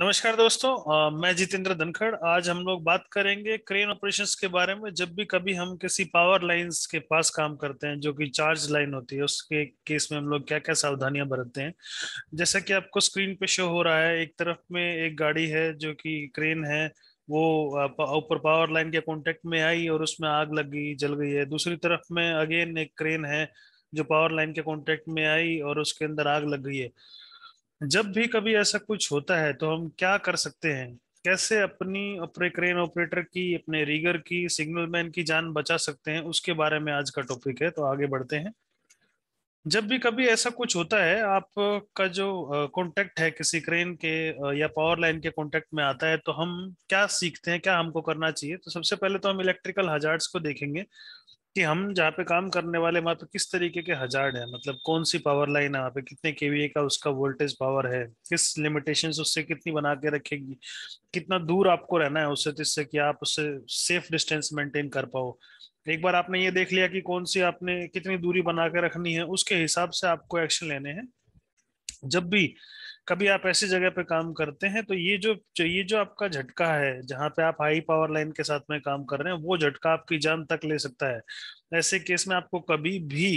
नमस्कार दोस्तों आ, मैं जितेंद्र धनखड़ आज हम लोग बात करेंगे क्रेन ऑपरेशंस के बारे में जब भी कभी हम किसी पावर लाइंस के पास काम करते हैं जो कि चार्ज लाइन होती है उसके केस में हम लोग क्या क्या सावधानियां बरतते हैं जैसा कि आपको स्क्रीन पे शो हो रहा है एक तरफ में एक गाड़ी है जो कि क्रेन है वो ऊपर पावर लाइन के कॉन्टेक्ट में आई और उसमें आग लग गई जल गई है दूसरी तरफ में अगेन एक क्रेन है जो पावर लाइन के कॉन्टेक्ट में आई और उसके अंदर आग लग गई है जब भी कभी ऐसा कुछ होता है तो हम क्या कर सकते हैं कैसे अपनी अपने क्रेन ऑपरेटर की अपने रीगर की सिग्नल मैन की जान बचा सकते हैं उसके बारे में आज का टॉपिक है तो आगे बढ़ते हैं जब भी कभी ऐसा कुछ होता है आपका जो कॉन्टेक्ट है किसी क्रेन के या पावर लाइन के कॉन्टेक्ट में आता है तो हम क्या सीखते हैं क्या हमको करना चाहिए तो सबसे पहले तो हम इलेक्ट्रिकल हजार्ड्स को देखेंगे कि हम जहाँ पे काम करने वाले वहां पे किस तरीके के हजार है मतलब कौन सी पावर लाइन है वहाँ पे कितने केवीए का उसका वोल्टेज पावर है किस लिमिटेशन उससे कितनी बना के रखेगी कितना दूर आपको रहना है उससे जिससे कि आप उससे सेफ डिस्टेंस मेंटेन कर पाओ एक बार आपने ये देख लिया कि कौन सी आपने कितनी दूरी बना के रखनी है उसके हिसाब से आपको एक्शन लेने हैं जब भी कभी आप ऐसी जगह पे काम करते हैं तो ये जो ये जो आपका झटका है जहाँ पे आप हाई पावर लाइन के साथ में काम कर रहे हैं वो झटका आपकी जान तक ले सकता है ऐसे केस में आपको कभी भी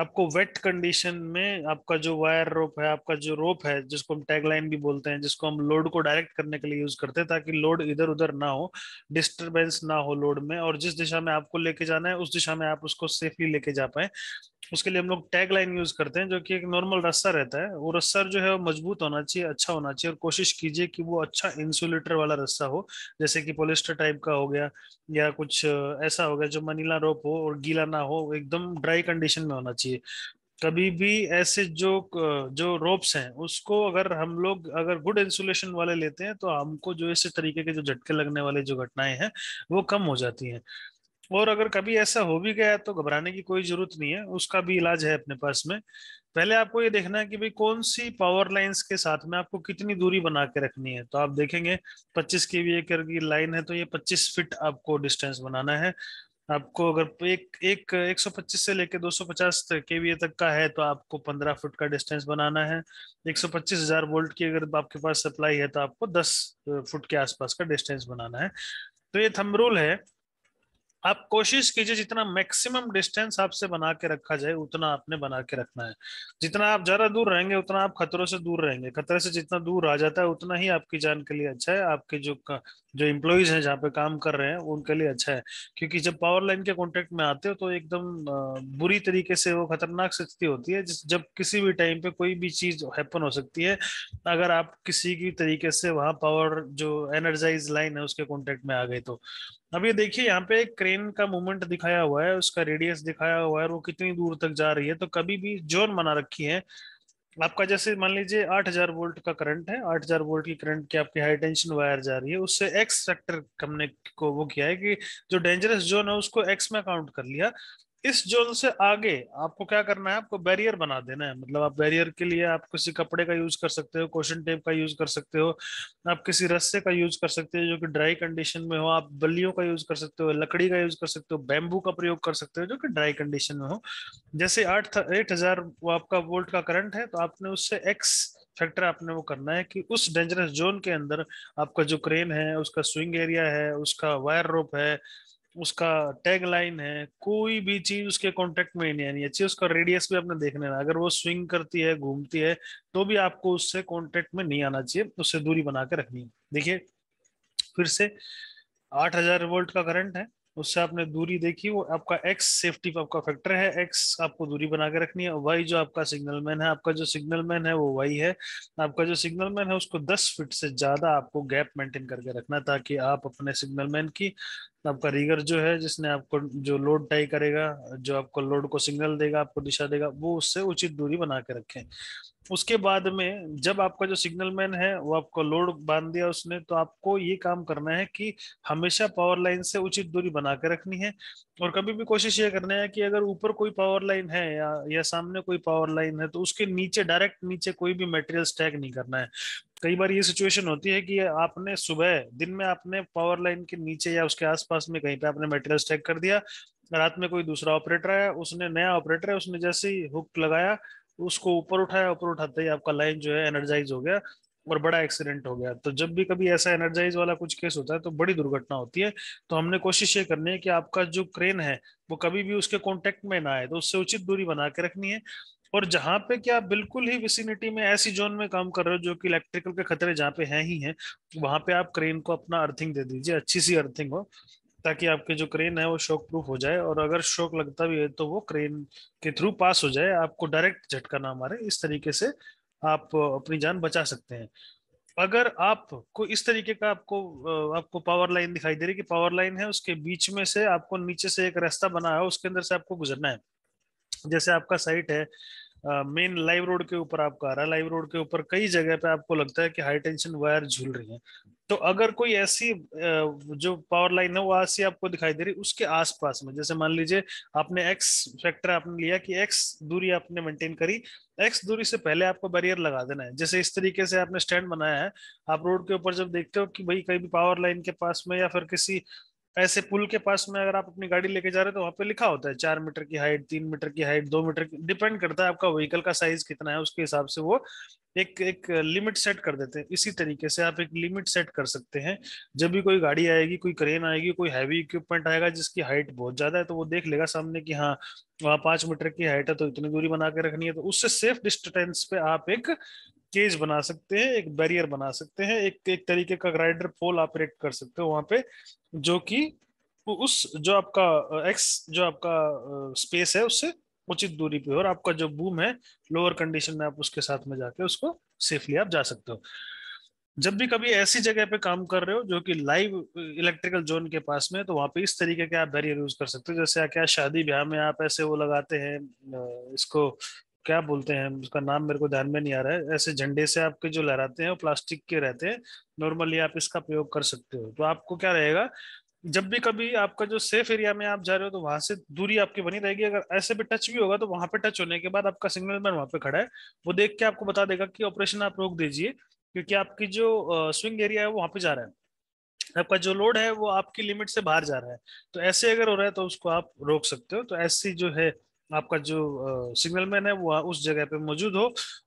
आपको वेट कंडीशन में आपका जो वायर रोप है आपका जो रोप है जिसको हम टैग लाइन भी बोलते हैं जिसको हम लोड को डायरेक्ट करने के लिए यूज करते हैं ताकि लोड इधर उधर ना हो डिस्टरबेंस ना हो लोड में और जिस दिशा में आपको लेके जाना है उस दिशा में आप उसको सेफली लेके जा पाए उसके लिए हम लोग टैग लाइन यूज करते हैं जो कि एक नॉर्मल रस्सा रहता है वो रस्सा जो है वो मजबूत होना चाहिए अच्छा होना चाहिए और कोशिश कीजिए कि वो अच्छा इंसुलेटर वाला रस्सा हो जैसे कि पोलिस्टर टाइप का हो गया या कुछ ऐसा हो गया जो मनीला रोप हो और गीला ना हो एकदम ड्राई कंडीशन में होना चाहिए कभी भी ऐसे जो जो रोप्स हैं उसको अगर हम लोग अगर गुड इंसुलेशन वाले लेते हैं तो हमको जो इस तरीके के जो झटके लगने वाले जो घटनाएं हैं वो कम हो जाती हैं और अगर कभी ऐसा हो भी गया तो घबराने की कोई जरूरत नहीं है उसका भी इलाज है अपने पास में पहले आपको ये देखना है कि भाई कौन सी पावर लाइंस के साथ में आपको कितनी दूरी बना के रखनी है तो आप देखेंगे 25 के वी एकर की लाइन है तो ये 25 फीट आपको डिस्टेंस बनाना है आपको अगर एक एक 125 से लेके 250 ए तक का है तो आपको 15 फुट का डिस्टेंस बनाना है 125,000 वोल्ट की अगर आपके पास सप्लाई है तो आपको 10 फुट के आसपास का डिस्टेंस बनाना है तो ये थम रूल है आप कोशिश कीजिए जितना मैक्सिमम डिस्टेंस आपसे बना के रखा जाए उतना आपने बना के रखना है जितना आप ज्यादा दूर रहेंगे उतना आप खतरों से दूर रहेंगे खतरे से जितना दूर आ जाता है उतना ही आपकी जान के लिए अच्छा है आपके जो जो इम्प्लॉयज हैं जहाँ पे काम कर रहे हैं उनके लिए अच्छा है क्योंकि जब पावर लाइन के कॉन्टेक्ट में आते हो तो एकदम बुरी तरीके से वो खतरनाक स्थिति होती है जब किसी भी टाइम पे कोई भी चीज हैपन हो सकती है अगर आप किसी भी तरीके से वहाँ पावर जो एनर्जाइज लाइन है उसके कॉन्टेक्ट में आ गए तो अब ये देखिए यहाँ पे एक क्रेन का मूवमेंट दिखाया हुआ है उसका रेडियस दिखाया हुआ है वो कितनी दूर तक जा रही है तो कभी भी जोन बना रखी है आपका जैसे मान लीजिए 8000 वोल्ट का करंट है 8000 वोल्ट की करंट की आपकी हाई टेंशन वायर जा रही है उससे एक्स फैक्टर हमने को वो किया है कि जो डेंजरस जोन है उसको एक्स में काउंट कर लिया इस जोन से आगे आपको क्या करना है आपको बैरियर बना देना है मतलब आप बैरियर के लिए आप किसी कपड़े का यूज कर सकते हो क्वेश्चन टेप का यूज कर सकते हो आप किसी रस्से का यूज कर सकते हो जो कि ड्राई कंडीशन में हो आप बल्लियों का यूज कर सकते हो लकड़ी का यूज कर सकते हो बैम्बू का प्रयोग कर सकते हो जो कि ड्राई कंडीशन में हो जैसे आठ एट हजार वो आपका वोल्ट का करंट है तो आपने उससे एक्स फैक्टर आपने वो करना है कि उस डेंजरस जोन के अंदर आपका जो क्रेन है उसका स्विंग एरिया है उसका वायर रोप है उसका टैग लाइन है कोई भी चीज उसके कांटेक्ट में नहीं आनी चाहिए उसका रेडियस भी आपने देखने ना अगर वो स्विंग करती है घूमती है तो भी आपको उससे कांटेक्ट में नहीं आना चाहिए उससे दूरी बना के रखनी है देखिए फिर से 8000 वोल्ट का करंट है उससे आपने दूरी देखी वो आपका एक्स सेफ्टी आपका फैक्टर है एक्स आपको दूरी बना के रखनी है वाई जो आपका सिग्नल मैन है आपका जो सिग्नल मैन है वो वाई है आपका जो सिग्नल मैन है उसको दस फीट से ज्यादा आपको गैप मेंटेन करके रखना ताकि आप अपने सिग्नल मैन की आपका रिगर जो है जिसने आपको जो लोड टाई करेगा जो आपको लोड को सिग्नल देगा आपको दिशा देगा वो उससे उचित दूरी बना के रखें उसके बाद में जब आपका जो सिग्नल मैन है वो आपको लोड बांध दिया उसने तो आपको ये काम करना है कि हमेशा पावर लाइन से उचित दूरी बना के रखनी है और कभी भी कोशिश ये करना है कि अगर ऊपर कोई पावर लाइन है या या सामने कोई पावर लाइन है तो उसके नीचे डायरेक्ट नीचे कोई भी मटेरियल स्टैक नहीं करना है कई बार ये सिचुएशन होती है कि आपने सुबह दिन में आपने पावर लाइन के नीचे या उसके आसपास में कहीं पे आपने मटेरियल स्टैक कर दिया रात में कोई दूसरा ऑपरेटर आया उसने नया ऑपरेटर है उसने जैसे ही हुक लगाया उसको ऊपर उठाया ऊपर उठाते ही आपका लाइन जो है एनर्जाइज हो गया और बड़ा एक्सीडेंट हो गया तो जब भी कभी ऐसा एनर्जाइज वाला कुछ केस होता है तो बड़ी दुर्घटना होती है तो हमने कोशिश ये करनी है कि आपका जो क्रेन है वो कभी भी उसके कॉन्टेक्ट में ना आए तो उससे उचित दूरी बना के रखनी है और जहां पे क्या आप बिल्कुल ही विसिनिटी में ऐसी जोन में काम कर रहे हो जो कि इलेक्ट्रिकल के खतरे जहाँ पे हैं ही हैं वहां पे आप क्रेन को अपना अर्थिंग दे दीजिए अच्छी सी अर्थिंग हो ताकि आपके जो क्रेन है वो शॉक प्रूफ हो जाए और अगर शॉक लगता भी है तो वो क्रेन के थ्रू पास हो जाए आपको डायरेक्ट झटका ना मारे इस तरीके से आप अपनी जान बचा सकते हैं अगर आपको इस तरीके का आपको आपको पावर लाइन दिखाई दे रही है कि पावर लाइन है उसके बीच में से आपको नीचे से एक रास्ता बना है उसके अंदर से आपको गुजरना है जैसे आपका साइट है मेन लाइव रोड के ऊपर आपका आ रहा है लाइव रोड के ऊपर कई जगह पे आपको लगता है कि हाई टेंशन वायर झूल रही है तो अगर कोई ऐसी जो पावर लाइन है वो आज से आपको दिखाई दे रही है उसके आसपास में जैसे मान लीजिए आपने एक्स फैक्टर आपने लिया कि एक्स दूरी आपने मेंटेन करी एक्स दूरी से पहले आपको बैरियर लगा देना है जैसे इस तरीके से आपने स्टैंड बनाया है आप रोड के ऊपर जब देखते हो कि भाई कहीं भी पावर लाइन के पास में या फिर किसी ऐसे पुल के पास में अगर आप अपनी गाड़ी लेके जा रहे हो तो वहां पे लिखा होता है चार मीटर की हाइट तीन मीटर की हाइट दो मीटर की डिपेंड करता है आपका व्हीकल का साइज कितना है उसके हिसाब से वो एक एक लिमिट सेट कर देते हैं इसी तरीके से आप एक लिमिट सेट कर सकते हैं जब भी कोई गाड़ी आएगी कोई क्रेन आएगी कोई हैवी इक्विपमेंट आएगा जिसकी हाइट बहुत ज्यादा है तो वो देख लेगा सामने की हाँ वहाँ पांच मीटर की हाइट है तो इतनी दूरी बना के रखनी है तो उससे सेफ डिस्टेंस पे आप एक केज बना सकते हैं एक बैरियर बना सकते हैं एक एक तरीके का ग्राइडर पोल ऑपरेट कर सकते हो वहां पे जो कि उस जो आपका एक्स जो आपका स्पेस है उससे उचित दूरी पे और आपका जो बूम है लोअर कंडीशन में आप उसके साथ में जाके उसको सेफली आप जा सकते हो जब भी कभी ऐसी जगह पे काम कर रहे हो जो कि लाइव इलेक्ट्रिकल जोन के पास में तो वहां पे इस तरीके के आप बैरियर यूज कर सकते हो जैसे क्या शादी ब्याह में आप ऐसे वो लगाते हैं इसको क्या बोलते हैं उसका नाम मेरे को ध्यान में नहीं आ रहा है ऐसे झंडे से आपके जो लहराते हैं वो प्लास्टिक के रहते हैं नॉर्मली आप इसका प्रयोग कर सकते हो तो आपको क्या रहेगा जब भी कभी आपका जो सेफ एरिया में आप जा रहे हो तो वहां से दूरी आपकी बनी रहेगी अगर ऐसे भी टच भी होगा तो वहां पे टच होने के बाद आपका सिग्नल मैन वहां पे खड़ा है वो देख के आपको बता देगा कि ऑपरेशन आप रोक दीजिए क्योंकि आपकी जो स्विंग एरिया है वो वहां पे जा रहा है आपका जो लोड है वो आपकी लिमिट से बाहर जा रहा है तो ऐसे अगर हो रहा है तो उसको आप रोक सकते हो तो ऐसी जो है आपका जो सिग्नल मैन है वो उस जगह पे मौजूद हो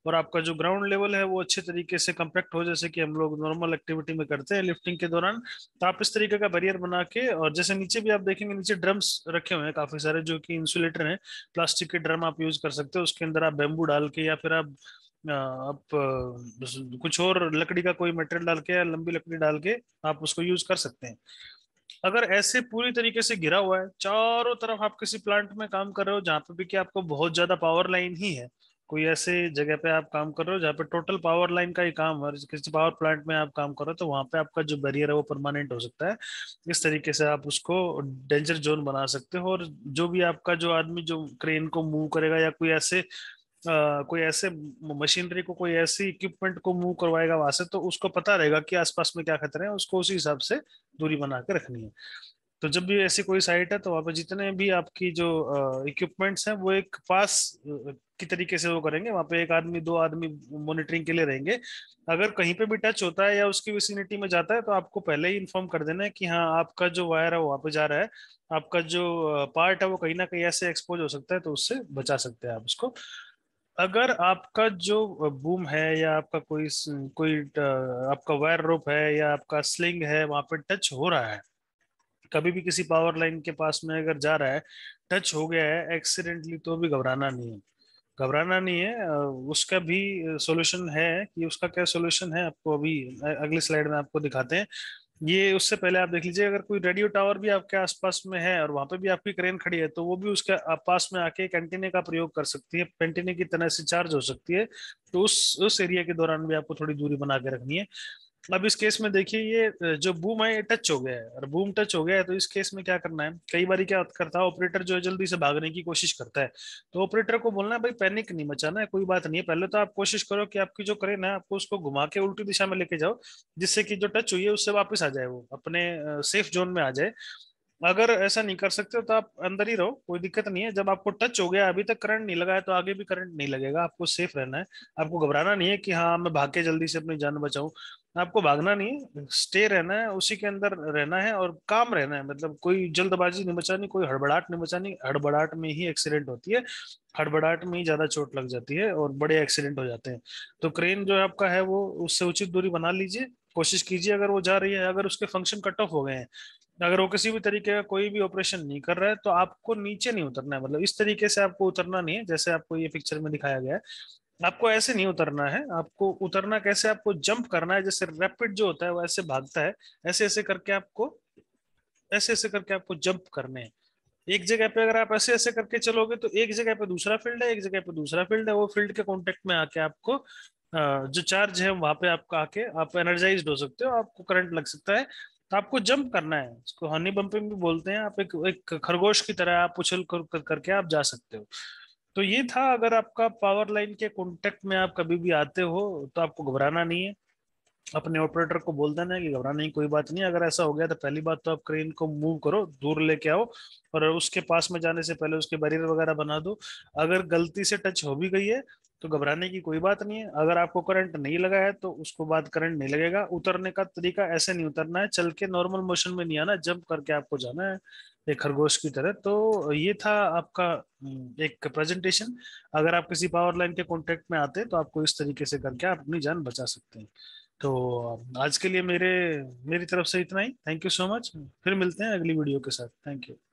और आपका जो ग्राउंड लेवल है वो अच्छे तरीके से कंपेक्ट हो जैसे कि हम लोग नॉर्मल एक्टिविटी में करते हैं लिफ्टिंग के दौरान तो आप इस तरीके का बैरियर बना के और जैसे नीचे भी आप देखेंगे नीचे ड्रम्स रखे हुए हैं काफी सारे जो कि इंसुलेटर हैं प्लास्टिक के ड्रम आप यूज कर सकते हो उसके अंदर आप बेम्बू डाल के या फिर आप आप कुछ और लकड़ी का कोई मटेरियल डाल के या लंबी लकड़ी डाल के आप उसको यूज कर सकते हैं अगर ऐसे पूरी तरीके से घिरा हुआ है चारों तरफ आप किसी प्लांट में काम कर रहे हो जहां पे भी कि आपको बहुत ज्यादा पावर लाइन ही है कोई ऐसे जगह पे आप काम कर रहे हो जहाँ पे टोटल पावर लाइन का ही काम है किसी पावर प्लांट में आप काम कर रहे हो तो वहां पे आपका जो बैरियर है वो परमानेंट हो सकता है इस तरीके से आप उसको डेंजर जोन बना सकते हो और जो भी आपका जो आदमी जो क्रेन को मूव करेगा या कोई ऐसे कोई ऐसे मशीनरी को कोई ऐसी इक्विपमेंट को मूव करवाएगा वहां से तो उसको पता रहेगा कि आसपास में क्या खतरे हैं उसको उसी हिसाब से दूरी बना के रखनी है तो जब भी ऐसी कोई साइट है तो वहां पर जितने भी आपकी जो इक्विपमेंट्स हैं वो एक पास की तरीके से वो करेंगे वहां पे एक आदमी दो आदमी मॉनिटरिंग के लिए रहेंगे अगर कहीं पे भी टच होता है या उसकी विसिनिटी में जाता है तो आपको पहले ही इन्फॉर्म कर देना है कि हाँ आपका जो वायर है वो वहां पे जा रहा है आपका जो पार्ट है वो कहीं ना कहीं ऐसे एक्सपोज हो सकता है तो उससे बचा सकते हैं आप उसको अगर आपका जो बूम है या आपका कोई कोई आपका वायर रोप है या आपका स्लिंग है वहां पर टच हो रहा है कभी भी किसी पावर लाइन के पास में अगर जा रहा है टच हो गया है एक्सीडेंटली तो भी घबराना नहीं है घबराना नहीं है उसका भी सॉल्यूशन है कि उसका क्या सॉल्यूशन है आपको अभी अगली स्लाइड में आपको दिखाते हैं ये उससे पहले आप देख लीजिए अगर कोई रेडियो टावर भी आपके आसपास में है और वहां पे भी आपकी क्रेन खड़ी है तो वो भी उसके पास में आके कैंटीने का प्रयोग कर सकती है कैंटीने की तरह से चार्ज हो सकती है तो उस उस एरिया के दौरान भी आपको थोड़ी दूरी बना के रखनी है अब इस केस में देखिए ये जो बूम है ये टच हो गया है और बूम टच हो गया है तो इस केस में क्या करना है कई बार क्या करता है ऑपरेटर जो है जल्दी से भागने की कोशिश करता है तो ऑपरेटर को बोलना है भाई पैनिक नहीं मचाना है कोई बात नहीं है पहले तो आप कोशिश करो कि आपकी जो करें है आपको उसको घुमा के उल्टी दिशा में लेके जाओ जिससे कि जो टच हुई है उससे वापिस आ जाए वो अपने सेफ जोन में आ जाए अगर ऐसा नहीं कर सकते तो आप अंदर ही रहो कोई दिक्कत नहीं है जब आपको टच हो गया अभी तक करंट नहीं लगा है तो आगे भी करंट नहीं लगेगा आपको सेफ रहना है आपको घबराना नहीं है कि हाँ मैं भाग के जल्दी से अपनी जान बचाऊं आपको भागना नहीं स्टे रहना है उसी के अंदर रहना है और काम रहना है मतलब कोई जल्दबाजी नहीं बचानी कोई हड़बड़ाहट नहीं बचानी हड़बड़ाहट में ही एक्सीडेंट होती है हड़बड़ाहट में ही ज्यादा चोट लग जाती है और बड़े एक्सीडेंट हो जाते हैं तो क्रेन जो आपका है वो उससे उचित दूरी बना लीजिए कोशिश कीजिए अगर वो जा रही है अगर उसके फंक्शन कट ऑफ हो गए हैं अगर वो किसी भी तरीके का कोई भी ऑपरेशन नहीं कर रहा है तो आपको नीचे नहीं उतरना है मतलब इस तरीके से आपको उतरना नहीं है जैसे आपको ये पिक्चर में दिखाया गया है आपको ऐसे नहीं उतरना है आपको उतरना कैसे आपको जंप करना है जैसे रैपिड जो होता है वो ऐसे भागता है ऐसे ऐसे करके आपको ऐसे ऐसे करके आपको जंप करने हैं एक जगह पे अगर आप ऐसे ऐसे करके चलोगे तो एक जगह पे दूसरा फील्ड है एक जगह पे दूसरा फील्ड है वो फील्ड के कॉन्टेक्ट में आके आपको जो चार्ज है वहां पे आपका आके आप एनर्जाइज हो सकते हो आपको करंट लग सकता है तो आपको जंप करना है इसको हनी बम्पिंग भी बोलते हैं आप एक एक खरगोश की तरह आप उछल कर, कर, करके आप जा सकते हो तो ये था अगर आपका पावर लाइन के कॉन्टेक्ट में आप कभी भी आते हो तो आपको घबराना नहीं है अपने ऑपरेटर को बोल देना है कि घबराने की कोई बात नहीं अगर ऐसा हो गया तो पहली बात तो आप क्रेन को मूव करो दूर लेके आओ और उसके पास में जाने से पहले उसके बैरियर वगैरह बना दो अगर गलती से टच हो भी गई है तो घबराने की कोई बात नहीं है अगर आपको करंट नहीं लगा है तो उसको बाद करंट नहीं लगेगा उतरने का तरीका ऐसे नहीं उतरना है चल के नॉर्मल मोशन में नहीं आना जंप करके आपको जाना है एक खरगोश की तरह तो ये था आपका हम्म, एक प्रेजेंटेशन अगर आप किसी पावर लाइन के कॉन्टेक्ट में आते तो आपको इस तरीके से करके आप अपनी जान बचा सकते हैं तो आज के लिए मेरे मेरी तरफ से इतना ही थैंक यू सो मच फिर मिलते हैं अगली वीडियो के साथ थैंक यू